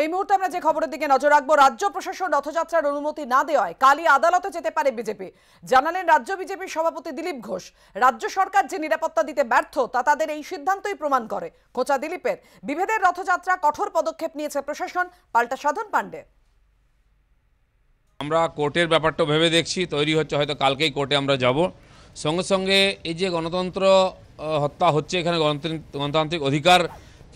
এই মুহূর্তে আমরা যে খবরের দিকে নজর রাখবো রাজ্য প্রশাসন রথযাত্রার অনুমতি না দেওয়ায় কালি আদালতে যেতে পারে বিজেপি জানালেন রাজ্য বিজেপির সভাপতি দিলীপ ঘোষ রাজ্য সরকার যে নিরাপত্তা দিতে ব্যর্থ তা তাদের এই সিদ্ধান্তই প্রমাণ করে খোঁচা দিলীপের বিভেদের রথযাত্রা কঠোর পদক্ষেপ নিয়েছে প্রশাসন পাল্টা সাধন পাণ্ডে আমরা কোর্টের ব্যাপারটা ভেবে দেখছি তৈরি হচ্ছে হয়তো কালকেই কোর্টে আমরা যাব সঙ্গে সঙ্গে এই যে গণতন্ত্র হত্যা হচ্ছে এখানে গণতান্ত্রিক অধিকার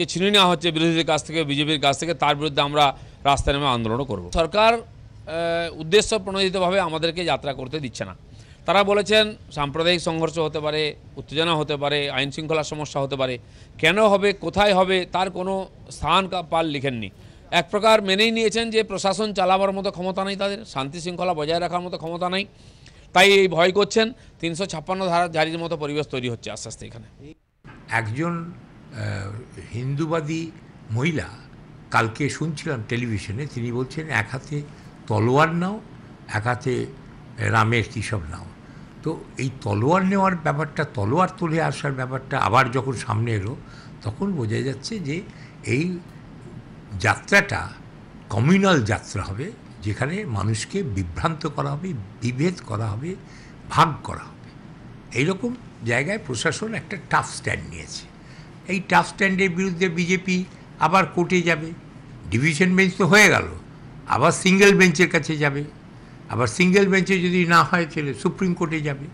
কে ছিনিয়ে নেওয়া হচ্ছে বিরোধীদের কাছ থেকে বিজেপির কাছ থেকে তার বিরুদ্ধে আমরা রাস্তায় নেমে আন্দোলনও করব সরকার উদ্দেশ্য প্রণোদিতভাবে আমাদেরকে যাত্রা করতে দিচ্ছে না তারা বলেছেন সাম্প্রদায়িক সংঘর্ষ হতে পারে উত্তেজনা হতে পারে আইন শৃঙ্খলার সমস্যা হতে পারে কেন হবে কোথায় হবে তার কোনো স্থান পাল লিখেননি এক প্রকার মেনেই নিয়েছেন যে প্রশাসন চালাবার মতো ক্ষমতা নেই তাদের শান্তি শৃঙ্খলা বজায় রাখার মতো ক্ষমতা নেই তাই এই ভয় করছেন তিনশো ছাপ্পান্ন ধারা জারির মতো পরিবেশ তৈরি হচ্ছে আস্তে আস্তে এখানে একজন হিন্দুবাদী মহিলা কালকে শুনছিলাম টেলিভিশনে তিনি বলছেন এক হাতে তলোয়ার নাও এক হাতে রামের কী নাও তো এই তলোয়ার নেওয়ার ব্যাপারটা তলোয়ার তুলে আসার ব্যাপারটা আবার যখন সামনে এলো তখন বোঝা যাচ্ছে যে এই যাত্রাটা কমিউনাল যাত্রা হবে যেখানে মানুষকে বিভ্রান্ত করা হবে বিভেদ করা হবে ভাগ করা হবে এইরকম জায়গায় প্রশাসন একটা টাফ স্ট্যান্ড নিয়েছে এই টাফ স্ট্যান্ডের বিরুদ্ধে বিজেপি আবার কোর্টে যাবে ডিভিশন বেঞ্চ তো হয়ে গেল আবার সিঙ্গেল বেঞ্চের কাছে যাবে আবার সিঙ্গেল বেঞ্চে যদি না হয় তাহলে সুপ্রিম কোর্টে যাবে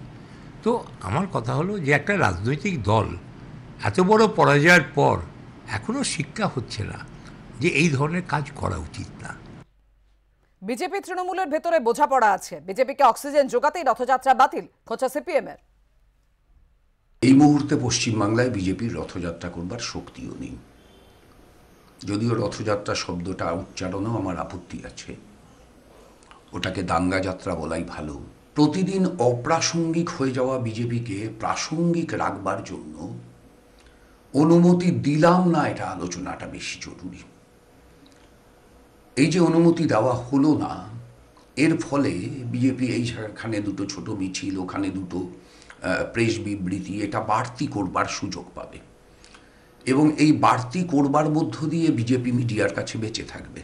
তো আমার কথা হলো যে একটা রাজনৈতিক দল এত বড় পরাজয়ের পর এখনও শিক্ষা হচ্ছে না যে এই ধরনের কাজ করা উচিত না বিজেপি তৃণমূলের ভেতরে বোঝাপড়া আছে বিজেপিকে অক্সিজেন যোগাতেই রথযাত্রা বাতিল খোঁচা সিপিএমের এই মুহূর্তে পশ্চিমবাংলায় বিজেপির রথযাত্রা করবার শক্তিও নেই যদিও রথযাত্রা শব্দটা উচ্চারণেও আমার আপত্তি আছে ওটাকে দাঙ্গা যাত্রা বলাই ভালো প্রতিদিন অপ্রাসঙ্গিক হয়ে যাওয়া বিজেপিকে প্রাসঙ্গিক রাখবার জন্য অনুমতি দিলাম না এটা আলোচনাটা বেশি জরুরি এই যে অনুমতি দেওয়া হলো না এর ফলে বিজেপি এইখানে দুটো ছোট মিছিল ওখানে দুটো প্রেস বিবৃতি এটা বাড়তি করবার সুযোগ পাবে এবং এই বাড়তি করবার মধ্য দিয়ে বিজেপি মিডিয়ার কাছে বেঁচে থাকবে